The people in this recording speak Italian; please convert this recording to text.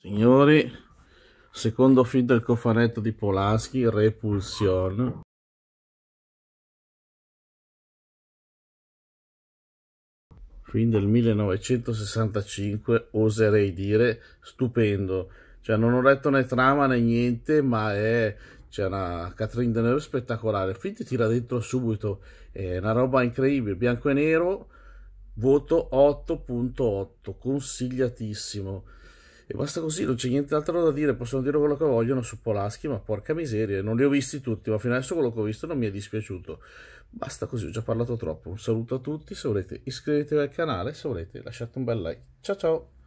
Signori, secondo film del cofanetto di Polanski, Repulsion. Film del 1965, oserei dire, stupendo. Cioè, non ho letto né trama né niente, ma è... C'è una Catherine Deneuve spettacolare. Il film ti tira dentro subito. È una roba incredibile. Bianco e nero, voto 8.8. Consigliatissimo. E basta così, non c'è nient'altro da dire, possono dire quello che vogliono su Polaschi, ma porca miseria, non li ho visti tutti, ma fino adesso quello che ho visto non mi è dispiaciuto. Basta così, ho già parlato troppo. Un saluto a tutti, se volete iscrivetevi al canale, se volete lasciate un bel like. Ciao ciao!